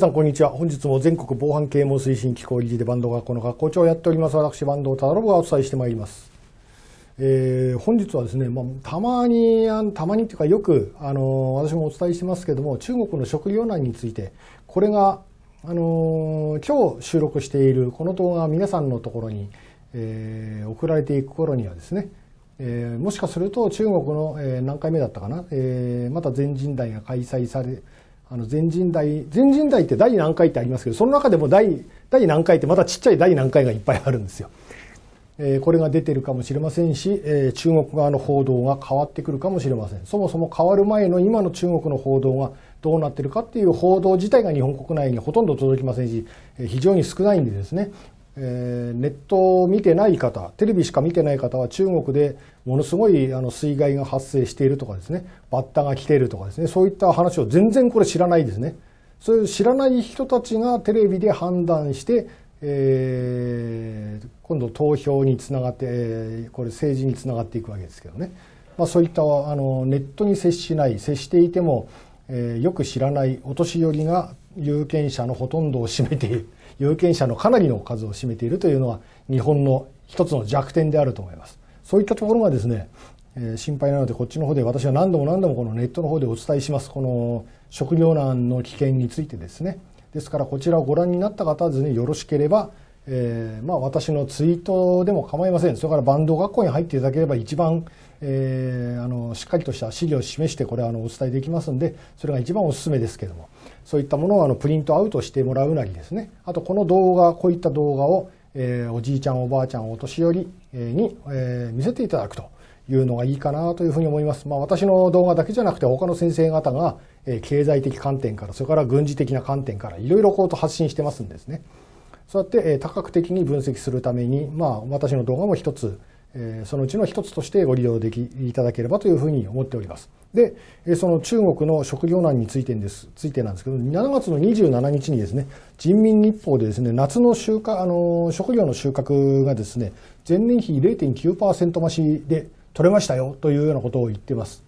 さんこんにちは。本日も全国防犯啓蒙推進機構理事でバンドがこの学校長をやっております。私、バンドを忠信がお伝えしてまいります。えー、本日はですね、まあ、たまに、たまにというかよく、あの、私もお伝えしてますけども、中国の食糧難について、これが、あの、今日収録しているこの動画皆さんのところに、えー、送られていく頃にはですね、えー、もしかすると中国の、えー、何回目だったかな、えー、また全人代が開催され、あの全人代、全人代って第何回ってありますけど、その中でも第第何回ってまたちっちゃい第何回がいっぱいあるんですよ。えー、これが出てるかもしれませんし、えー、中国側の報道が変わってくるかもしれません。そもそも変わる前の今の中国の報道がどうなってるかっていう報道自体が日本国内にほとんど届きませんし、えー、非常に少ないんでですね、えー、ネットを見てない方、テレビしか見てない方は中国でものすごいあの水害が発生しているとかですね、バッタが来ているとかですね、そういった話を全然これ知らないですね。そういう知らない人たちがテレビで判断して、えー、今度投票につながって、えー、これ政治につながっていくわけですけどね。まあ、そういったあのネットに接しない、接していても、えー、よく知らないお年寄りが有権者のほとんどを占めている。有権者のかなりの数を占めているというのは日本の一つの弱点であると思いますそういったところがですね、えー、心配なのでこっちの方で私は何度も何度もこのネットの方でお伝えしますこの食糧難の危険についてですねですからこちらをご覧になった方はですねよろしければえーまあ、私のツイートでも構いません、それからバンド学校に入っていただければ、一番、えー、あのしっかりとした資料を示して、これあのお伝えできますんで、それが一番おすすめですけども、そういったものをあのプリントアウトしてもらうなりですね、あとこの動画、こういった動画を、えー、おじいちゃん、おばあちゃん、お年寄りに、えー、見せていただくというのがいいかなというふうに思います。まあ、私の動画だけじゃなくて他の先生方が、えー、経済的観点から、それから軍事的な観点からいろいろこうと発信してますんですね。そうやって、えー、多角的に分析するために、まあ、私の動画も一つ、そのうちの一つとしてご利用できいただければというふうに思っております。で、その中国の食糧難についてです、ついてなんですけど、7月の27日にですね、人民日報でですね、夏の収穫、あの、食料の収穫がですね、前年比0.9%増しで取れましたよというようなことを言ってます。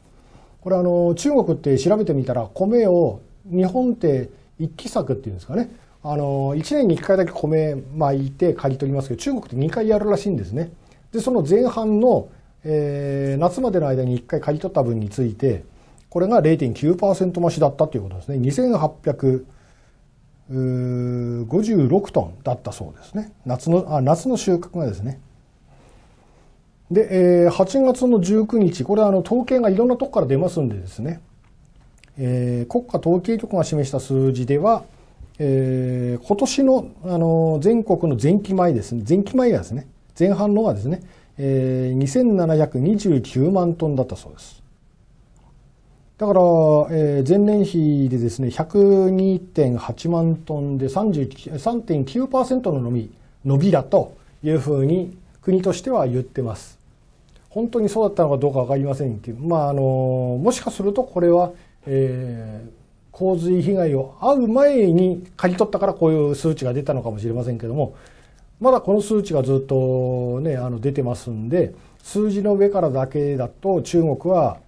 これあの、中国って調べてみたら、米を日本って一気作っていうんですかね、あの、1年に1回だけ米、まいて刈り取りますけど、中国って2回やるらしいんですね。で、その前半の、えー、夏までの間に1回借り取った分について、これが0.9%増しだったということですね。2856トンだったそうですね。夏の、あ、夏の収穫がですね。で、えー、8月の19日、これはあの統計がいろんなとこから出ますんでですね、えー、国家統計局が示した数字では、えー、今年の、あの全国の前期前ですね、前期前やですね、前半のはですね、えー、2729万トンだったそうです。だから、えー、前年比でですね、102.8万トンで3.9%の伸び、伸びだというふうに国としては言ってます。本当にそうだったのかどうかわかりませんけど、まあ、あの、もしかするとこれは、えー、洪水被害を遭う前に刈り取ったからこういう数値が出たのかもしれませんけども、まだこの数値がずっとね、あの出てますんで、数字の上からだけだと中国は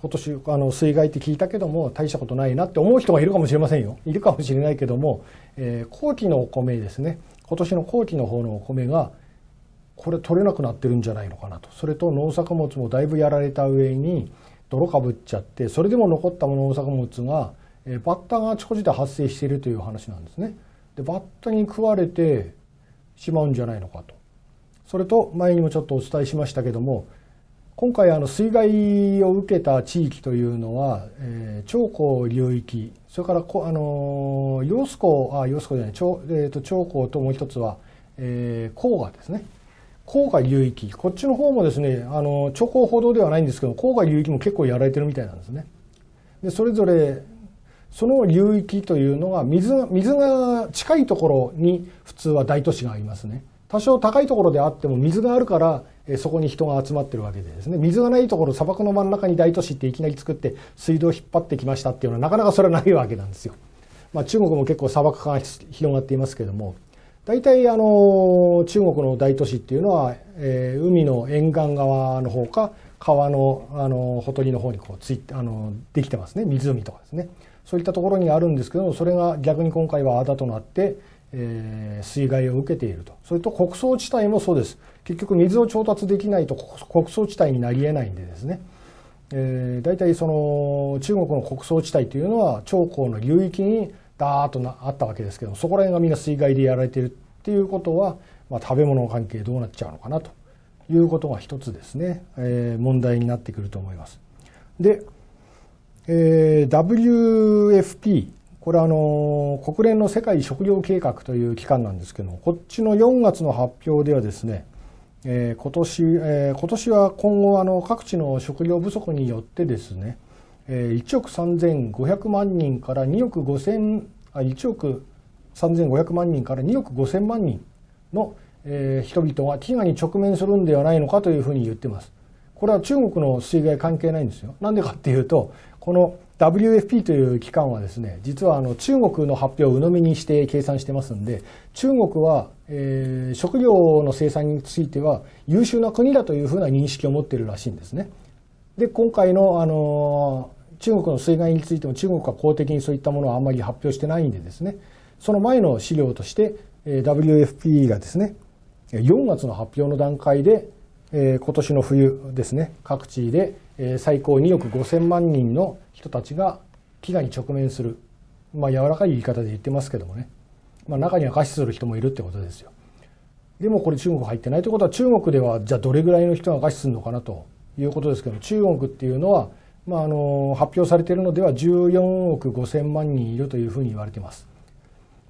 今年あの水害って聞いたけども大したことないなって思う人がいるかもしれませんよいるかもしれないけども、えー、後期のお米ですね今年の後期の方のお米がこれ取れなくなってるんじゃないのかなとそれと農作物もだいぶやられた上に泥かぶっちゃってそれでも残った農作物が、えー、バッタがあちこちで発生しているという話なんですね。でバッタに食われてしまうんじゃないのかと。それと前にもちょっとお伝えしましたけども今回あの水害を受けた地域というのは、えー、長江流域それからこあのー、揚子港あ揚子港じゃない長,、えーと、長江ともう一つは、えー、黄河ですね黄河流域こっちの方もですねあの長江ほ道ではないんですけど黄河流域も結構やられてるみたいなんですね。でそれぞれその流域というのは水水が近いところに普通は大都市がありますね多少高いところであっても水があるからそこに人が集まってるわけでですね水がないところ砂漠の真ん中に大都市っていきなり作って水道を引っ張ってきましたっていうのはなかなかそれはないわけなんですよ、まあ、中国も結構砂漠化が広がっていますけども大体あの中国の大都市っていうのは、えー、海の沿岸側の方か川のあのほとりの方にこうついあのできてますね湖とかですね。そういったところにあるんですけどもそれが逆に今回はあだとなって、えー、水害を受けているとそれと穀倉地帯もそうです結局水を調達できないと穀倉地帯になりえないんでですねえー、大体その中国の穀倉地帯というのは長江の流域にダーッとなあったわけですけどそこら辺がみんな水害でやられてるっていうことは、まあ、食べ物の関係どうなっちゃうのかなということが一つですね、えー、問題になってくると思います。でえー、WFP、これはあの国連の世界食糧計画という機関なんですけども、こっちの4月の発表ではですね、えー、今年、えー、今年は今後あの各地の食糧不足によってですね、えー、1億3500万人から2億5000あ1億3500万人から2億5000万人の、えー、人々が飢餓に直面するんではないのかというふうに言ってます。これは中国の水害関係ないんですよ。なんでかっていうと、この WFP という機関はですね実はあの中国の発表を鵜呑みにして計算してますんで中国は、えー、食料の生産については優秀な国だというふうな認識を持ってるらしいんですね。で今回の、あの中国の水害についても中国は公的にそういったものはあんまり発表してないんでですねその前の資料として、えー、WFP がですね4月の発表の段階でえー、今年の冬ですね各地で、えー、最高2億5000万人の人たちが飢餓に直面する、まあ、柔らかい言い方で言ってますけどもね、まあ、中には餓死する人もいるってことですよでもこれ中国入ってないということは中国ではじゃあどれぐらいの人が餓死するのかなということですけど中国っていうのは、まあ、あの発表されているのでは14億5000万人いるというふうに言われています。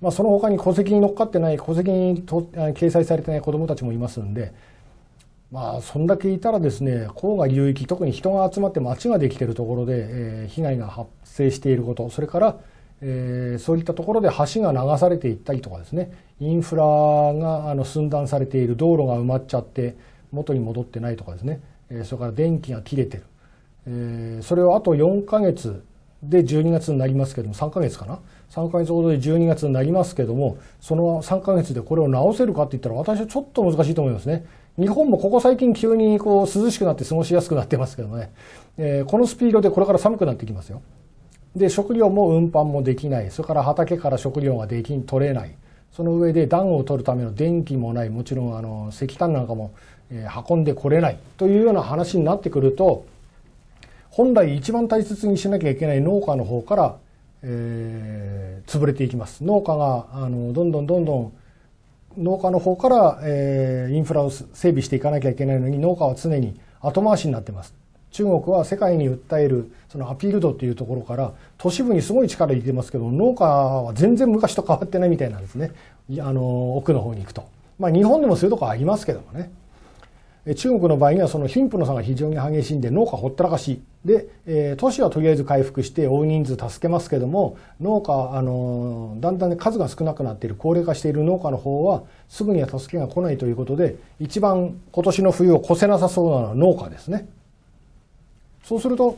まあ、その他に戸籍に乗っかってない戸籍にと掲載されてない子どもたちもいますんでまあ、そんだけいたらですね、郊外流域、特に人が集まって街ができているところで、えー、被害が発生していること、それから、えー、そういったところで橋が流されていったりとかですね、インフラがあの寸断されている、道路が埋まっちゃって、元に戻ってないとかですね、えー、それから電気が切れてる、えー、それをあと4ヶ月で12月になりますけども、3ヶ月かな、3ヶ月ほどで12月になりますけども、その3ヶ月でこれを直せるかって言ったら、私はちょっと難しいと思いますね。日本もここ最近急にこう涼しくなって過ごしやすくなってますけどね、えー、このスピードでこれから寒くなってきますよ。で、食料も運搬もできない。それから畑から食料ができん、取れない。その上で暖を取るための電気もない。もちろんあの石炭なんかも、えー、運んでこれない。というような話になってくると、本来一番大切にしなきゃいけない農家の方から、えー、潰れていきます。農家があのどんどんどんどん農家の方から、えー、インフラを整備していかなきゃいけないのに農家は常に後回しになってます中国は世界に訴えるそのアピール度っていうところから都市部にすごい力入れてますけど農家は全然昔と変わってないみたいなんですねあの奥の方に行くとまあ日本でもそういうとこありますけどもね中国の場合にはその貧富の差が非常に激しいんで農家ほったらかしで、えー、都市はとりあえず回復して大人数助けますけども農家、あのー、だんだん数が少なくなっている高齢化している農家の方はすぐには助けが来ないということで一番今年の冬を越せなさそうなのは農家ですね。そうすると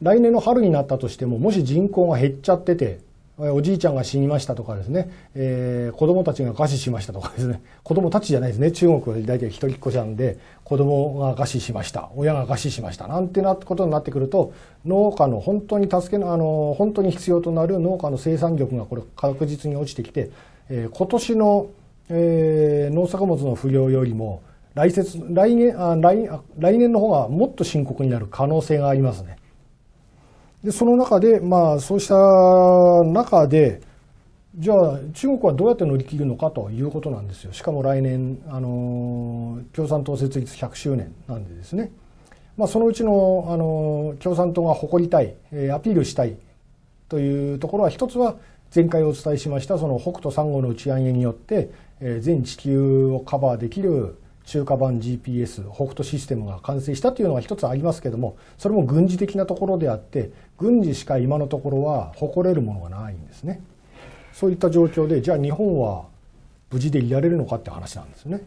来年の春になったとしてももし人口が減っちゃってておじいちゃんが死にましたとかですね、えー、子供たちが餓死しましたとかですね、子供たちじゃないですね、中国は大体一人っ子ちゃんで、子供が餓死しました、親が餓死しました、なんてなことになってくると、農家の本当に助けの、あの、本当に必要となる農家の生産力がこれ確実に落ちてきて、えー、今年の、えー、農作物の不良よりも、来節、来年、あ来来年の方がもっと深刻になる可能性がありますね。でその中で、まあ、そうした中で、じゃあ、中国はどうやって乗り切るのかということなんですよ、しかも来年、あの共産党設立100周年なんでですね、まあ、そのうちの、あの共産党が誇りたい、えー、アピールしたいというところは、一つは前回お伝えしました、その北斗3号の打ち上げによって、えー、全地球をカバーできる中華版 GPS 北斗システムが完成したというのが一つありますけどもそれも軍事的なところであって軍事しか今のところは誇れるものがないんですねそういった状況でじゃあ日本は無事でいられるのかって話なんですね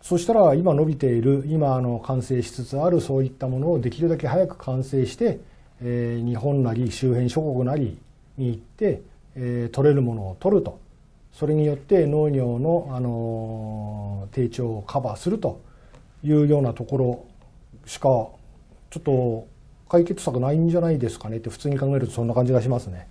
そしたら今伸びている今あの完成しつつあるそういったものをできるだけ早く完成して、えー、日本なり周辺諸国なりに行って、えー、取れるものを取るとそれによって農業の、あの低調をカバーするというようなところしかちょっと解決策ないんじゃないですかねって普通に考えるとそんな感じがしますね。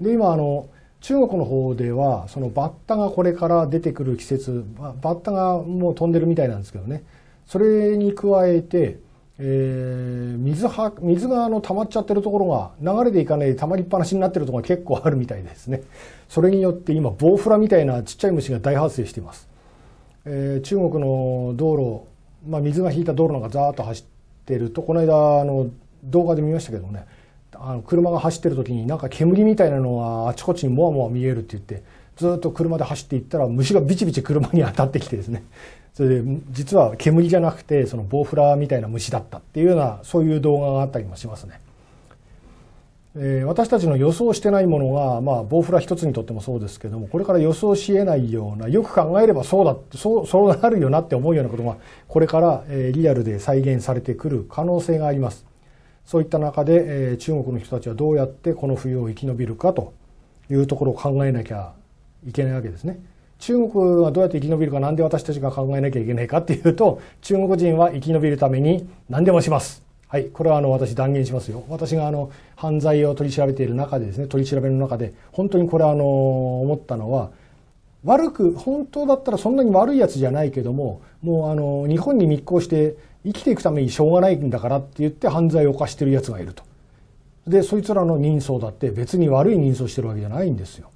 で今あの中国の方ではそのバッタがこれから出てくる季節バッタがもう飛んでるみたいなんですけどねそれに加えてえー、水は水があの溜まっちゃってるところが流れでいかないで溜まりっぱなしになってるところが結構あるみたいですねそれによって今ボウフラみたいなちっちゃい虫が大発生しています、えー、中国の道路、まあ、水が引いた道路なんかザーッと走ってるとこの間あの動画で見ましたけどねあの車が走ってる時になんか煙みたいなのがあちこちにモワモワ見えるって言ってずっと車で走っていったら虫がビチビチ車に当たってきてですね それで実は煙じゃなくてそのボウフラみたいな虫だったっていうようなそういう動画があったりもしますね。えー、私たちの予想してないものが、まあ、ボウフラ一つにとってもそうですけどもこれから予想しえないようなよく考えればそうだってそうそうなるよなって思うようなことがこれから、えー、リアルで再現されてくる可能性がありますそういった中で、えー、中国の人たちはどうやってこの冬を生き延びるかというところを考えなきゃいけないわけですね。中国はどうやって生き延びるか何で私たちが考えなきゃいけないかっていうと中国人は生き延びるために何でもします。はい、これはあの私断言しますよ。私があの犯罪を取り調べている中でですね取り調べの中で本当にこれあの思ったのは悪く本当だったらそんなに悪いやつじゃないけどももうあの日本に密航して生きていくためにしょうがないんだからって言って犯罪を犯してるやつがいると。でそいつらの人相だって別に悪い人相してるわけじゃないんですよ。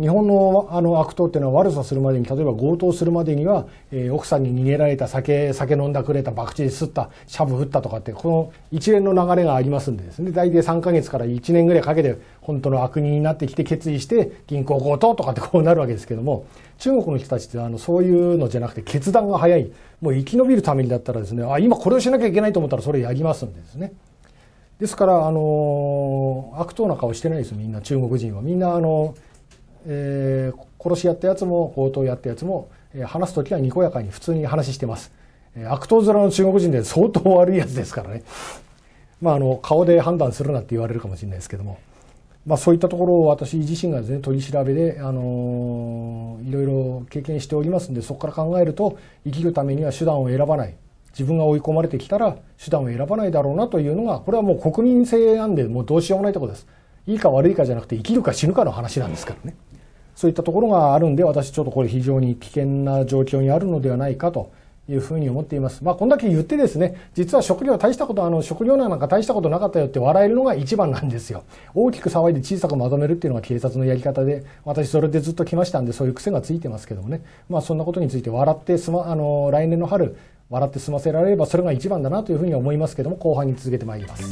日本のあの悪党っていうのは悪さするまでに例えば強盗するまでには、えー、奥さんに逃げられた酒酒飲んだくれた博打すったシャブ振ったとかってこの一連の流れがありますんでですね大体3か月から1年ぐらいかけて本当の悪人になってきて決意して銀行強盗とかって こうなるわけですけども中国の人たちってあのそういうのじゃなくて決断が早いもう生き延びるためにだったらですねあ今これをしなきゃいけないと思ったらそれやりますんでですね。ですから、あの悪党な顔してないですよみんな中国人はみんなあのえー、殺しやったやつも強盗やったやつも、えー、話す時はにこやかに普通に話してます、えー、悪党面の中国人で相当悪いやつですからねまああの顔で判断するなって言われるかもしれないですけども、まあ、そういったところを私自身がですね取り調べで、あのー、いろいろ経験しておりますんでそこから考えると生きるためには手段を選ばない自分が追い込まれてきたら手段を選ばないだろうなというのがこれはもう国民性なんでもうどうしようもないところですいいか悪いかじゃなくて生きるか死ぬかの話なんですからね。そういったところがあるんで、私ちょっとこれ非常に危険な状況にあるのではないかというふうに思っています。まあ、こんだけ言ってですね、実は食料大したこと、あの、食料なんか大したことなかったよって笑えるのが一番なんですよ。大きく騒いで小さくまとめるっていうのが警察のやり方で、私それでずっと来ましたんで、そういう癖がついてますけどもね。まあ、そんなことについて笑ってすま、あの、来年の春、笑って済ませられればそれが一番だなというふうに思いますけども、後半に続けてまいります。